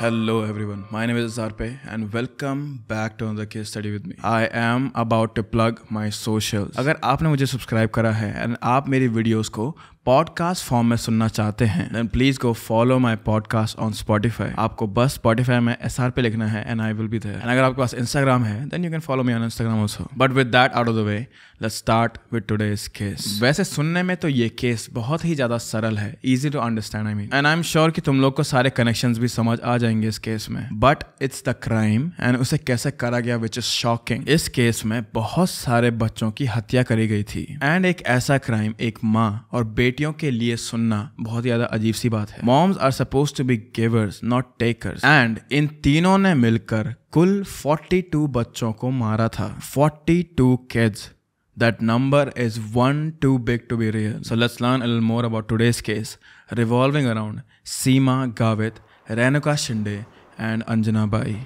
hello everyone my name is पे and welcome back to the case study with me I am about to plug my social अगर आपने मुझे subscribe करा है and आप मेरी वीडियोस को पॉडकास्ट फॉर्म में सुनना चाहते हैं then please go follow my podcast on Spotify आपको बस स्पॉटिफाई में एस आर पे लिखना है and I will be there एंड अगर आपके पास इंस्टाग्राम है then you can follow me on Instagram also but with that out of the way let start with today's case वैसे सुनने में तो ये केस बहुत ही ज्यादा सरल है easy to understand I mean and I am sure कि तुम लोग को सारे कनेक्शन भी समझ आ जाएंगे इस केस में but it's the crime and उसे कैसे करा गया विच इज शॉकिंग इस केस में बहुत सारे बच्चों की हत्या करी गई थी एंड एक ऐसा क्राइम एक माँ और बेटी बेटियों के लिए सुनना बहुत ज्यादा अजीब सी बात है moms are suppose to be givers not takers and इन तीनों ने मिलकर कुल 42 बच्चों को मारा था 42 two kids that number is one too big to be real so let's learn all more about today's case revolving around Seema Gavit Renuka Shinde and Anjana Bai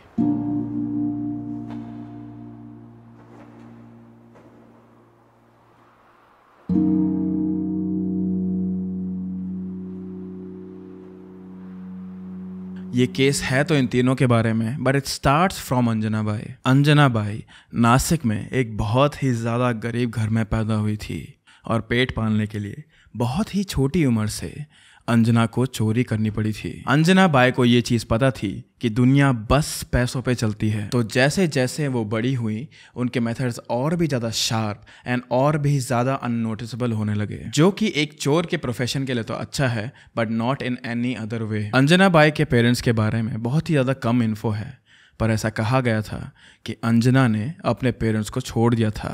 ये केस है तो इन तीनों के बारे में but it start from Anjana Bai Anjana Bai Nashik में एक बहुत ही ज़्यादा गरीब घर में पैदा हुई थी और पेट पालने के लिए बहुत ही छोटी उम्र से अंजना को चोरी करनी पड़ी थी अंजना बाय को ये चीज पता थी कि दुनिया बस पैसों पे चलती है तो जैसे जैसे वो बड़ी हुई उनके मेथड्स और भी ज़्यादा शार्प एंड और भी ज़्यादा अननोटिसेबल होने लगे जो कि एक चोर के प्रोफेशन के लिए तो अच्छा है but not in any other way Anjana Bai के पेरेंट्स के बारे में बहुत ही ज़्यादा कम इन्फो है पर ऐसा कहा गया था कि अंजना ने अपने पेरेंट्स को छोड़ दिया था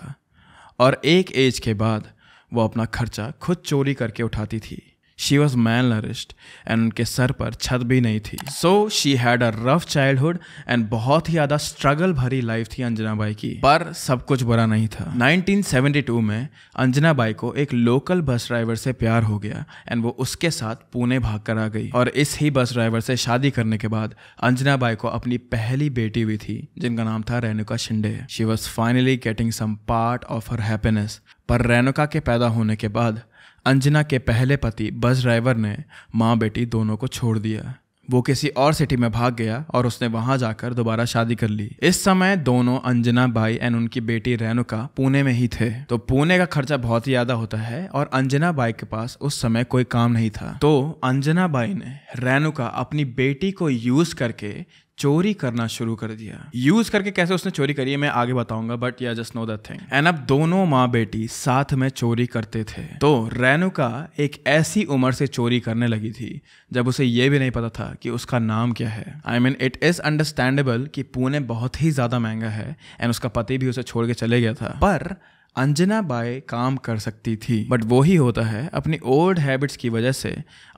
और एक एज के बाद वो अपना खर्चा खुद चोरी करके उठाती थी शी वॉज मैन लरिस्ट एंड उनके सर पर छत भी नहीं थी so she had a rough childhood and बहुत ही ज़्यादा स्ट्रगल भरी लाइफ थी अंजना बाई की पर सब कुछ बुरा नहीं था 1972 में अंजना बाई को एक लोकल बस ड्राइवर से प्यार हो गया एंड वो उसके साथ पुणे भाग कर आ गई और इस ही बस ड्राइवर से शादी करने के बाद अंजना बाई को अपनी पहली बेटी हुई थी जिनका नाम था Renuka Shinde she was finally getting some part of her happiness पर रेणुका के पैदा होने के बाद अंजना के पहले पति बस ड्राइवर ने माँ बेटी दोनों को छोड़ दिया वो किसी और सिटी में भाग गया और उसने वहां जाकर दोबारा शादी कर ली इस समय दोनों अंजना बाई एंड उनकी बेटी रेणुका पुणे में ही थे तो पुणे का खर्चा बहुत ही ज्यादा होता है और अंजना बाई के पास उस समय कोई काम नहीं था तो अंजना बाई ने रेणुका अपनी बेटी को यूज करके चोरी करना शुरू कर दिया यूज करके कैसे उसने चोरी करी है मैं आगे बताऊंगा बट या just know the thing and अब दोनों माँ बेटी साथ में चोरी करते थे तो रेनुका एक ऐसी उम्र से चोरी करने लगी थी जब उसे ये भी नहीं पता था कि उसका नाम क्या है I mean it is understandable कि पुणे बहुत ही ज्यादा महंगा है एंड उसका पति भी उसे छोड़ के चले गया था पर अंजना बाई काम कर सकती थी बट वो ही होता है अपनी ओल्ड हैबिट्स की वजह से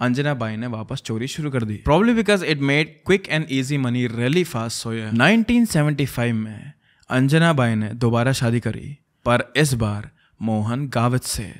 अंजना बाई ने वापस चोरी शुरू कर दी problem because it made quick and easy money really fast seventy five में अंजना बाई ने दोबारा शादी करी पर इस बार मोहन गावत से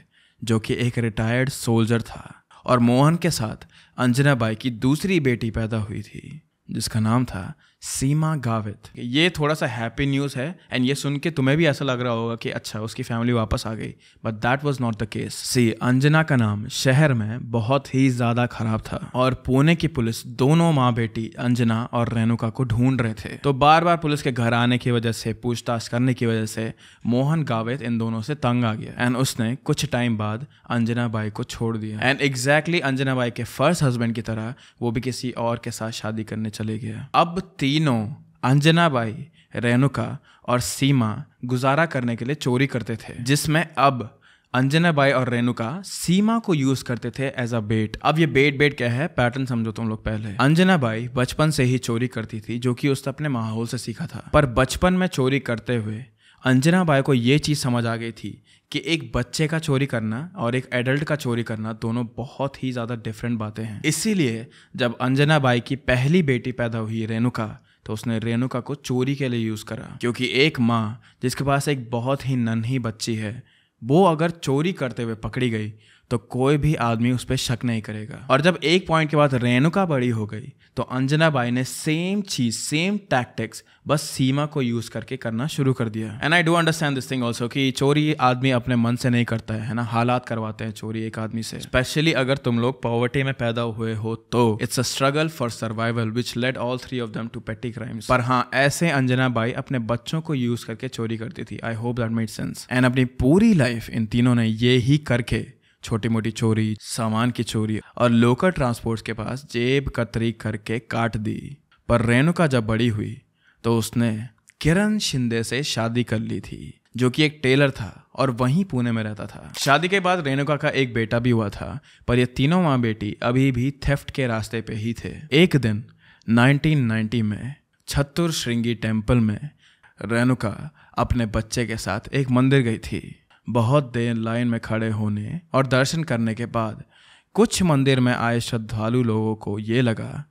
जो कि एक रिटायर्ड सोल्जर था और मोहन के साथ अंजना बाई की दूसरी बेटी पैदा हुई थी जिसका नाम था सीमा गावित ये थोड़ा सा हैप्पी न्यूज़ है एंड ये सुन के तुम्हें भी ऐसा लग रहा होगा कि अच्छा उसकी फैमिली वापस आ गई but that was not the case see Anjana का नाम शहर में बहुत ही ज़्यादा खराब था और पुणे की पुलिस दोनों माँ बेटी अंजना और रेणुका को ढूंढ रहे थे तो बार बार पुलिस के घर आने की वजह से पूछताछ करने की वजह से मोहन गावित इन दोनों से तंग आ गया एंड उसने कुछ टाइम बाद अंजना बाई को छोड़ दिया and exactly exactly Anjana Bai के फर्स्ट हस्बैंड की तरह वो भी किसी और के साथ शादी करने चले गया अब तीन तीनों अंजना बाई रेणुका और सीमा गुजारा करने के लिए चोरी करते थे जिसमें अब अंजना बाई और रेणुका सीमा को यूज करते थे एज अ बेट अब ये बेट बेट क्या है पैटर्न समझो तुम लोग पहले अंजना बाई बचपन से ही चोरी करती थी जो कि उसने अपने माहौल से सीखा था पर बचपन में चोरी करते हुए अंजना बाई को ये चीज़ समझ आ गई थी कि एक बच्चे का चोरी करना और एक एडल्ट का चोरी करना दोनों बहुत ही ज़्यादा डिफरेंट बातें हैं इसीलिए जब अंजना बाई की पहली बेटी पैदा हुई रेणुका तो उसने रेणुका को चोरी के लिए यूज़ करा क्योंकि एक माँ जिसके पास एक बहुत ही नन्ही बच्ची है वो अगर चोरी करते हुए पकड़ी गई तो कोई भी आदमी उस पर शक नहीं करेगा और जब एक पॉइंट के बाद रेणुका बड़ी हो गई तो अंजना बाई ने सेम चीज सेम टैक्टिक्स बस सीमा को यूज करके करना शुरू कर दिया and I do understand this thing also कि चोरी आदमी अपने मन से नहीं करता है ना हालात करवाते हैं चोरी एक आदमी से स्पेशली अगर तुम लोग पॉवर्टी में पैदा हुए हो तो it's a struggle for survival which let all three of them to petty crimes पर हाँ ऐसे अंजना बाई अपने बच्चों को यूज करके चोरी करती थी I hope that made sense and अपनी पूरी लाइफ इन तीनों ने ये ही करके छोटी मोटी चोरी सामान की चोरी और लोकल ट्रांसपोर्ट के पास जेब कतरी करके काट दी पर रेणुका जब बड़ी हुई तो उसने किरण शिंदे से शादी कर ली थी जो कि एक टेलर था और वहीं पुणे में रहता था शादी के बाद रेणुका का एक बेटा भी हुआ था पर ये तीनों माँ बेटी अभी भी थेफ्ट के रास्ते पे ही थे एक दिन 1990 में छत्तुर श्रृंगी टेम्पल में रेणुका अपने बच्चे के साथ एक मंदिर गई थी बहुत देर लाइन में खड़े होने और दर्शन करने के बाद कुछ मंदिर में आए श्रद्धालु लोगों को ये लगा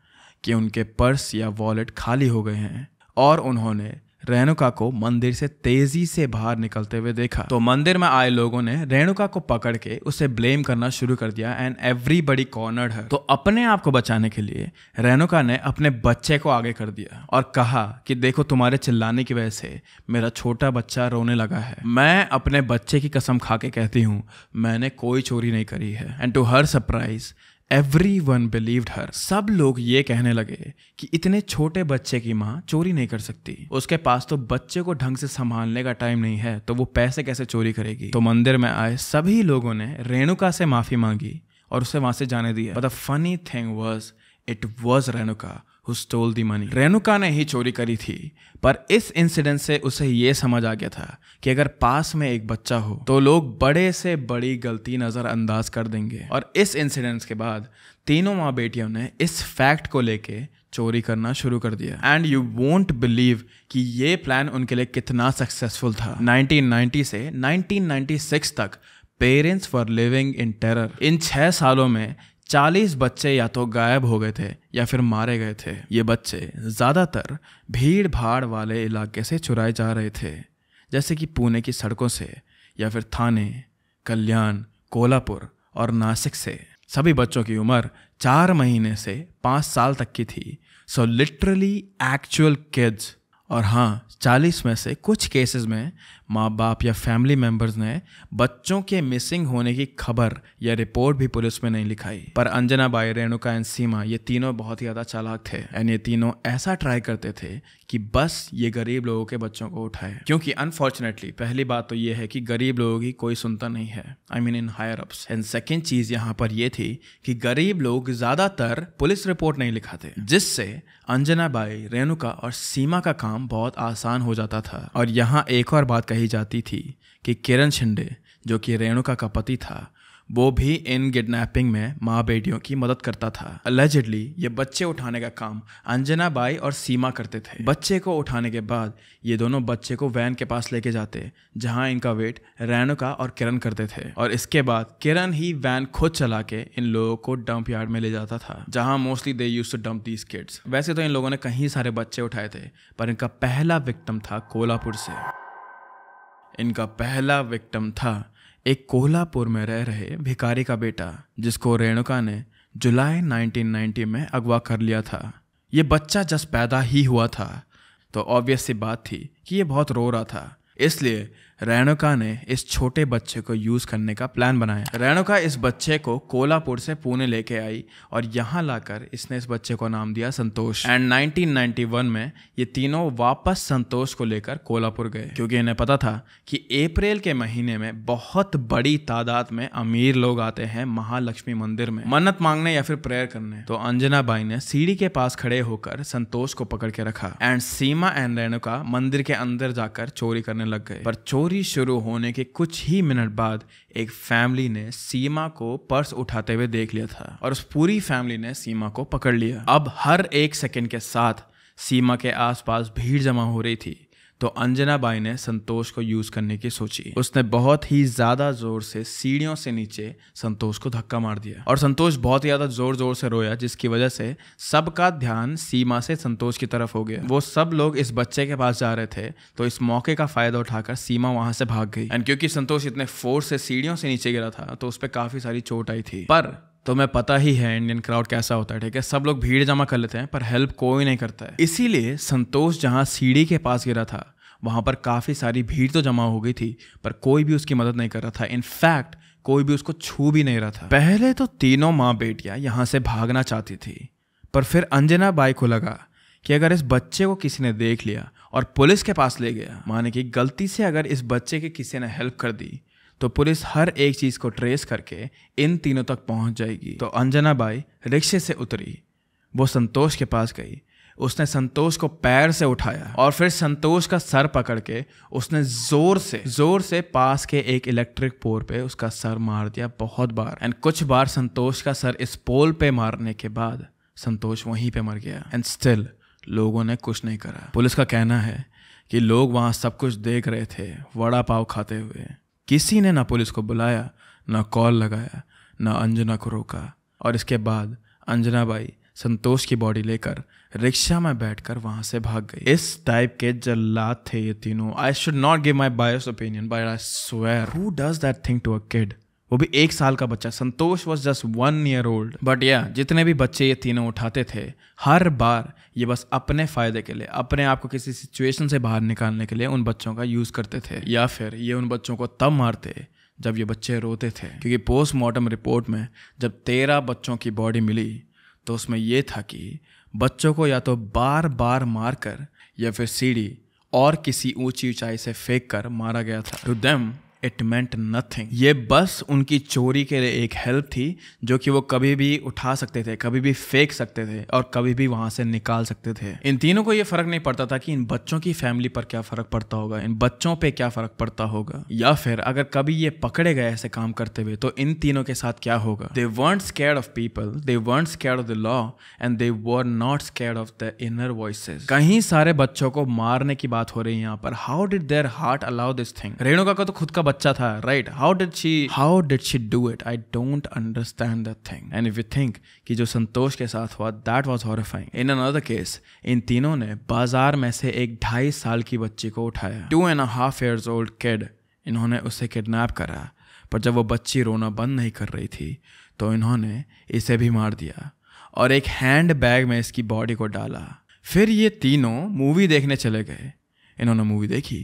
कि उनके पर्स या वॉलेट खाली हो गए हैं और उन्होंने रेणुका को मंदिर से तेजी से बाहर निकलते हुए देखा तो मंदिर में आए लोगों ने रेणुका को पकड़ के उसे ब्लेम करना शुरू कर दिया एंड एवरी बड़ी कॉर्नर है तो अपने आप को बचाने के लिए रेणुका ने अपने बच्चे को आगे कर दिया और कहा कि देखो तुम्हारे चिल्लाने की वजह से मेरा छोटा बच्चा रोने लगा है मैं अपने बच्चे की कसम खा के कहती हूँ मैंने कोई चोरी नहीं करी है and to her surprise everyone believed her सब लोग ये कहने लगे कि इतने छोटे बच्चे की माँ चोरी नहीं कर सकती उसके पास तो बच्चे को ढंग से संभालने का टाइम नहीं है तो वो पैसे कैसे चोरी करेगी तो मंदिर में आए सभी लोगों ने रेणुका से माफी मांगी और उसे वहां से जाने दिया the funny thing was it was Renuka who stole the money Renuka ने ही चोरी करी थी पर इस इंसिडेंट से उसे ये समझ आ गया था कि अगर पास में एक बच्चा हो तो लोग बड़े से बड़ी गलती नज़रअंदाज कर देंगे और इस इंसिडेंट के बाद तीनों माँ बेटियों ने इस फैक्ट को लेके चोरी करना शुरू कर दिया एंड यू वोंट बिलीव कि ये प्लान उनके लिए कितना सक्सेसफुल था 1990 से 1996 तक parents for living in terror इन छः सालों में चालीस बच्चे या तो गायब हो गए थे या फिर मारे गए थे ये बच्चे ज़्यादातर भीड़ भाड़ वाले इलाके से चुराए जा रहे थे जैसे कि पुणे की सड़कों से या फिर थाने कल्याण कोल्हापुर और नासिक से सभी बच्चों की उम्र चार महीने से पाँच साल तक की थी सो लिटरली एक्चुअल किड्स और हाँ चालीस में से कुछ केसेस में माँ बाप या फैमिली मेम्बर्स ने बच्चों के मिसिंग होने की खबर या रिपोर्ट भी पुलिस में नहीं लिखाई पर अंजना बाई रेणुका एंड सीमा ये तीनों बहुत ही ज़्यादा चालाक थे एंड ये तीनों ऐसा ट्राई करते थे कि बस ये गरीब लोगों के बच्चों को उठाए क्योंकि अनफॉर्चुनेटली पहली बात तो ये है कि गरीब लोगों की कोई सुनता नहीं है I mean in higher ups and second चीज़ यहाँ पर यह थी कि गरीब लोग ज़्यादातर पुलिस रिपोर्ट नहीं लिखाते जिससे अंजना बाई रेणुका और सीमा का काम बहुत आसान हो जाता था और यहाँ एक और बात कही कही जाती थी कि किरण शिंडे जो कि रेणुका का पति था वो भी इन किडनैपिंग में माँ बेटियों की मदद करता था अलजडली ये बच्चे उठाने का काम अंजना बाई और सीमा करते थे बच्चे को उठाने के बाद ये दोनों बच्चे को वैन के पास लेके जाते जहाँ इनका वेट रेणुका और किरण करते थे और इसके बाद किरण ही वैन खुद चला के इन लोगों को डंप यार्ड में ले जाता था जहाँ mostly they use to dump these kids वैसे तो इन लोगों ने कहीं सारे बच्चे उठाए थे पर इनका पहला विक्टम था कोल्हापुर से इनका पहला विक्टम था एक कोल्हापुर में रह रहे भिकारी का बेटा जिसको रेणुका ने जुलाई 1990 में अगवा कर लिया था ये बच्चा जस्ट पैदा ही हुआ था तो ऑब्वियस सी बात थी कि ये बहुत रो रहा था इसलिए रेणुका ने इस छोटे बच्चे को यूज करने का प्लान बनाया रेणुका इस बच्चे को कोलापुर से पुणे लेके आई और यहाँ लाकर इसने इस बच्चे को नाम दिया संतोष एंड 1991 में ये तीनों वापस संतोष को लेकर कोलापुर गए क्योंकि इन्हें पता था कि अप्रैल के महीने में बहुत बड़ी तादाद में अमीर लोग आते हैं महालक्ष्मी मंदिर में मन्नत मांगने या फिर प्रेयर करने तो अंजना बाई ने सीढ़ी के पास खड़े होकर संतोष को पकड़ के रखा एंड सीमा एंड रेणुका मंदिर के अंदर जाकर चोरी करने लग गए पर चोरी चोरी शुरू होने के कुछ ही मिनट बाद एक फैमिली ने सीमा को पर्स उठाते हुए देख लिया था और उस पूरी फैमिली ने सीमा को पकड़ लिया अब हर एक सेकेंड के साथ सीमा के आसपास भीड़ जमा हो रही थी तो अंजना बाई ने संतोष को यूज करने की सोची उसने बहुत ही ज्यादा जोर से सीढ़ियों से नीचे संतोष को धक्का मार दिया और संतोष बहुत ही ज्यादा जोर जोर से रोया जिसकी वजह से सबका ध्यान सीमा से संतोष की तरफ हो गया वो सब लोग इस बच्चे के पास जा रहे थे तो इस मौके का फायदा उठाकर सीमा वहां से भाग गई एंड क्योंकि संतोष इतने फोर्स से सीढ़ियों से नीचे गिरा था तो उस पर काफी सारी चोट आई थी पर तो मैं पता ही है इंडियन क्राउड कैसा होता है ठीक है सब लोग भीड़ जमा कर लेते हैं पर हेल्प कोई नहीं करता है इसीलिए संतोष जहाँ सीढ़ी के पास गिरा था वहाँ पर काफ़ी सारी भीड़ तो जमा हो गई थी पर कोई भी उसकी मदद नहीं कर रहा था इनफैक्ट कोई भी उसको छू भी नहीं रहा था पहले तो तीनों माँ बेटियाँ यहाँ से भागना चाहती थी पर फिर अंजना बाई को लगा कि अगर इस बच्चे को किसी ने देख लिया और पुलिस के पास ले गया माने कि गलती से अगर इस बच्चे की किसी ने हेल्प कर दी तो पुलिस हर एक चीज़ को ट्रेस करके इन तीनों तक पहुंच जाएगी तो अंजना बाई रिक्शे से उतरी वो संतोष के पास गई उसने संतोष को पैर से उठाया और फिर संतोष का सर पकड़ के उसने जोर से जोर से पास के एक इलेक्ट्रिक पोल पे उसका सर मार दिया बहुत बार एंड कुछ बार संतोष का सर इस पोल पे मारने के बाद संतोष वहीं पे मर गया एंड स्टिल लोगों ने कुछ नहीं करा पुलिस का कहना है कि लोग वहाँ सब कुछ देख रहे थे वड़ा पाव खाते हुए किसी ने ना पुलिस को बुलाया ना कॉल लगाया ना अंजना को रोका और इसके बाद अंजना बाई संतोष की बॉडी लेकर रिक्शा में बैठकर वहां से भाग गई इस टाइप के जल्लाद थे ये तीनों I should not give my bias opinion but I swear who does that thing to a kid वो भी एक साल का बच्चा Santosh was just one year old but या जितने भी बच्चे ये तीनों उठाते थे हर बार ये बस अपने फ़ायदे के लिए अपने आप को किसी सिचुएशन से बाहर निकालने के लिए उन बच्चों का यूज़ करते थे या फिर ये उन बच्चों को तब मारते जब ये बच्चे रोते थे क्योंकि पोस्टमार्टम रिपोर्ट में जब तेरह बच्चों की बॉडी मिली तो उसमें यह था कि बच्चों को या तो बार बार मार कर या फिर सीढ़ी और किसी ऊंची ऊंचाई से फेंक कर मारा गया था to them it meant nothing ये बस उनकी चोरी के लिए एक हेल्प थी जो कि वो कभी भी उठा सकते थे कभी भी फेंक सकते थे और कभी भी वहां से निकाल सकते थे इन तीनों को ये फर्क नहीं पड़ता था कि इन बच्चों की फैमिली पर क्या फर्क पड़ता होगा इन बच्चों पे क्या फर्क पड़ता होगा या फिर अगर कभी ये पकड़े गए ऐसे काम करते हुए तो इन तीनों के साथ क्या होगा they weren't scare of people they weren't scare of the law and they were not scare of the inner voice कहीं सारे बच्चों को मारने की बात हो रही है यहाँ पर how did their heart allow this thing Renuka को तो खुद का बच्चा था right how did she how did she do it I don't understand the thing and if you think कि जो संतोष के साथ हुआ that was horrifying in another case इन तीनों ने बाजार में से एक ढाई साल की बच्ची को उठाया two and half years old kid इन्होंने उसे किडनैप करा पर जब वो बच्ची रोना बंद नहीं कर रही थी तो इन्होंने इसे भी मार दिया और एक हैंड बैग में इसकी बॉडी को डाला फिर ये तीनों मूवी देखने चले गए इन्होंने मूवी देखी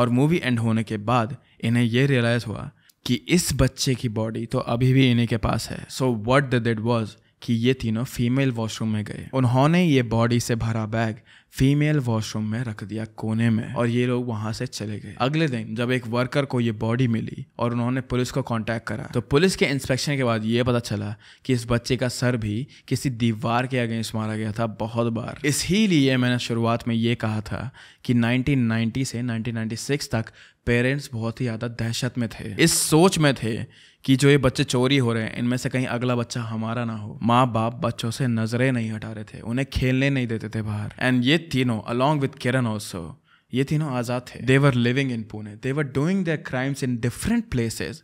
और मूवी एंड होने के बाद इन्हें यह रियलाइज़ हुआ कि इस बच्चे की बॉडी तो अभी भी इन्हीं के पास है सो वट डेड वॉज कि ये तीनों फीमेल वॉशरूम में गए उन्होंने ये बॉडी से भरा बैग फीमेल वॉशरूम में रख दिया कोने में और ये लोग वहां से चले गए अगले दिन जब एक वर्कर को ये बॉडी मिली और उन्होंने पुलिस को कांटेक्ट करा तो पुलिस के इंस्पेक्शन के बाद ये पता चला कि इस बच्चे का सर भी किसी दीवार के अगेंस्ट मारा गया था बहुत बार इसीलिए मैंने शुरुआत में ये कहा था कि 1990 से 1996 तक पेरेंट्स बहुत ही ज़्यादा दहशत में थे इस सोच में थे कि जो ये बच्चे चोरी हो रहे हैं इनमें से कहीं अगला बच्चा हमारा ना हो माँ बाप बच्चों से नजरें नहीं हटा रहे थे उन्हें खेलने नहीं देते थे बाहर एंड ये तीनों अलॉन्ग विद किरण ऑल्सो ये तीनों आज़ाद थे they were living in Pune they were doing their crimes in different places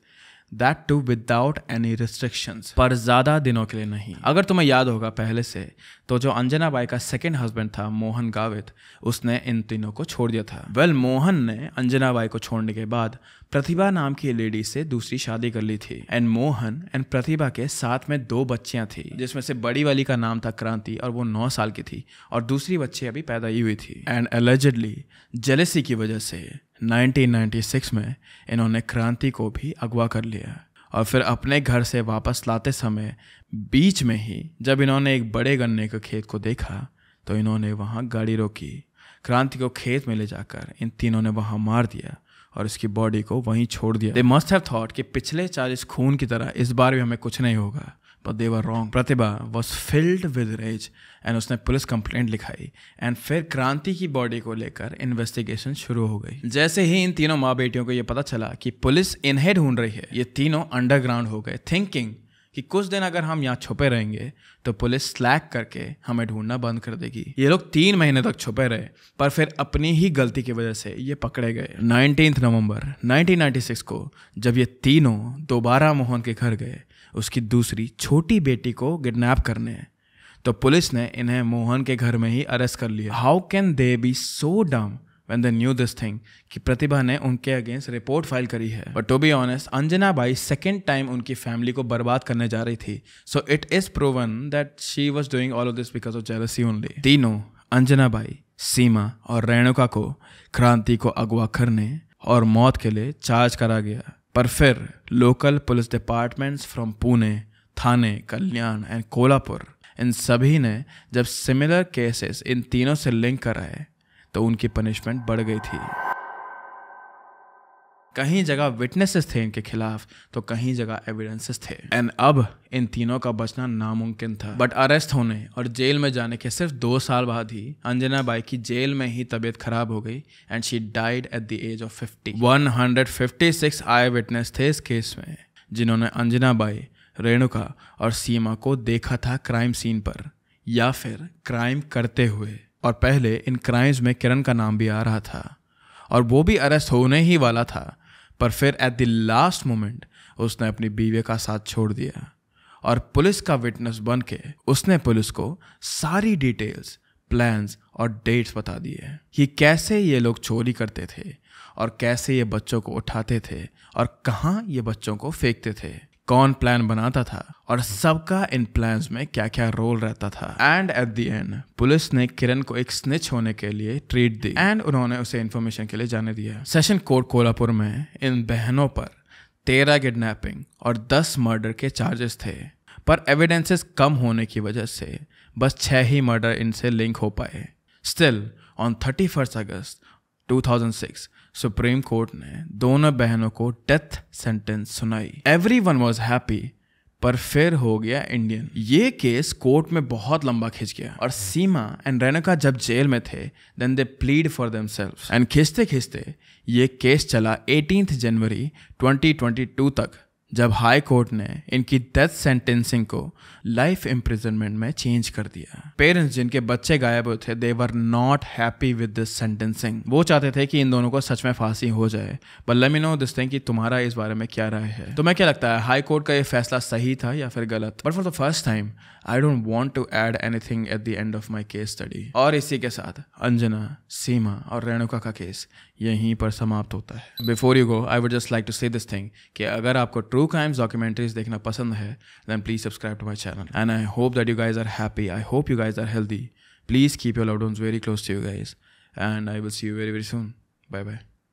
that too without any restrictions पर ज़्यादा दिनों के लिए नहीं अगर तुम्हें याद होगा पहले से तो जो अंजना बाई का सेकेंड हस्बैंड था मोहन गावित उसने इन तीनों को छोड़ दिया था वेल well, मोहन ने अंजना बाई को छोड़ने के बाद प्रतिभा नाम की लेडी से दूसरी शादी कर ली थी एंड मोहन एंड प्रतिभा के साथ में दो बच्चियाँ थी जिसमें से बड़ी वाली का नाम था क्रांति और वो नौ साल की थी और दूसरी बच्ची अभी पैदा ही हुई थी एंड एलिजिडली जेलेसी की वजह से 1996 में इन्होंने क्रांति को भी अगवा कर लिया और फिर अपने घर से वापस लाते समय बीच में ही जब इन्होंने एक बड़े गन्ने के खेत को देखा तो इन्होंने वहाँ गाड़ी रोकी क्रांति को खेत में ले जाकर इन तीनों ने वहाँ मार दिया और इसकी बॉडी को वहीं छोड़ दिया दे मस्ट हैव थॉट कि पिछले चालीस खून की तरह इस बार भी हमें कुछ नहीं होगा but they were wrong Pratibha was filled with rage and उसने पुलिस कंप्लेंट लिखाई एंड फिर क्रांति की बॉडी को लेकर इन्वेस्टिगेशन शुरू हो गई जैसे ही इन तीनों माँ बेटियों को यह पता चला कि पुलिस इन्हें ढूंढ रही है ये तीनों अंडरग्राउंड हो गए थिंकिंग कि कुछ दिन अगर हम यहाँ छुपे रहेंगे तो पुलिस स्लैक करके हमें ढूंढना बंद कर देगी ये लोग तीन महीने तक छुपे रहे पर फिर अपनी ही गलती की वजह से ये पकड़े गए नाइनटीन नवंबर 1996 को जब ये तीनों दोबारा मोहन के घर गए उसकी दूसरी छोटी बेटी को किडनैप करने हैं तो पुलिस ने इन्हें मोहन के घर में ही अरेस्ट कर लिया how can they be so dumb when they knew this thing कि प्रतिभा ने उनके अगेंस्ट रिपोर्ट फाइल करी है but to be honest Anjana Bai second time उनकी फैमिली को बर्बाद करने जा रही थी so it is proven that she was doing all of this because of jealousy only तीनों अंजना बाई सीमा और रेणुका को क्रांति को अगवा करने और मौत के लिए चार्ज करा गया पर फिर local police departments from Pune Thane Kalyan and Kolhapur इन सभी ने जब सिमिलर केसेस इन तीनों से लिंक कराए तो उनकी पनिशमेंट बढ़ गई थी कहीं जगह विटनेसेस थे इनके खिलाफ तो कहीं जगह एविडेंसेस थे एंड अब इन तीनों का बचना नामुमकिन था बट अरेस्ट होने और जेल में जाने के सिर्फ दो साल बाद ही अंजना बाई की जेल में ही तबीयत खराब हो गई and she died at the age of fifty one hundred fifty six eye witness थे इस केस में जिन्होंने अंजना बाई रेणुका और सीमा को देखा था क्राइम सीन पर या फिर क्राइम करते हुए और पहले इन क्राइम्स में किरण का नाम भी आ रहा था और वो भी अरेस्ट होने ही वाला था पर फिर एट द लास्ट मोमेंट उसने अपनी बीवी का साथ छोड़ दिया और पुलिस का विटनेस बन के उसने पुलिस को सारी डिटेल्स प्लान्स और डेट्स बता दिए कि कैसे ये लोग चोरी करते थे और कैसे ये बच्चों को उठाते थे और कहाँ ये बच्चों को फेंकते थे कौन प्लान बनाता था और सबका इन प्लान में क्या क्या रोल रहता था and at the end police ने किरण को एक स्निच होने के लिए ट्रीट दी एंड उन्होंने उसे इन्फॉर्मेशन के लिए जाने दिया सेशन कोर्ट कोलापुर में इन बहनों पर तेरह किडनैपिंग और दस मर्डर के चार्जेस थे पर एविडेंसेस कम होने की वजह से बस छह ही मर्डर इनसे लिंक हो पाए still on thirty first August 2006 supreme court ने दोनों बहनों को डेथ सेंटेंस सुनाई एवरीवन वाज हैप्पी पर फिर हो गया इंडियन ये केस कोर्ट में बहुत लंबा खिंच गया और सीमा एंड रेनका जब जेल में थे then they plead for them and खिंचते खिंचते ये केस चला एटीन जनवरी 2022 तक जब हाई कोर्ट ने इनकी डेथ सेंटेंसिंग को लाइफ इम्प्रिजनमेंट में चेंज कर दिया पेरेंट्स जिनके बच्चे गायब हुए थे they were not happy with this sentencing वो चाहते थे कि इन दोनों को सच में फांसी हो जाए पर लेट दिस थे कि तुम्हारा इस बारे में क्या राय है तुम्हें तो क्या लगता है हाई कोर्ट का ये फैसला सही था या फिर गलत but for the first time I don't want to add thing at the end of my case study और इसी के साथ अंजना सीमा और रेणुका का केस यहीं पर समाप्त होता है before you go I would just like to say this thing कि अगर आपको ट्रू क्राइम्स डॉक्यूमेंट्रीज देखना पसंद है then please subscribe to my channel and I hope that you guys are happy I hope you guys are healthy please keep your lockdown very close to you guys and I will see you very very soon bye bye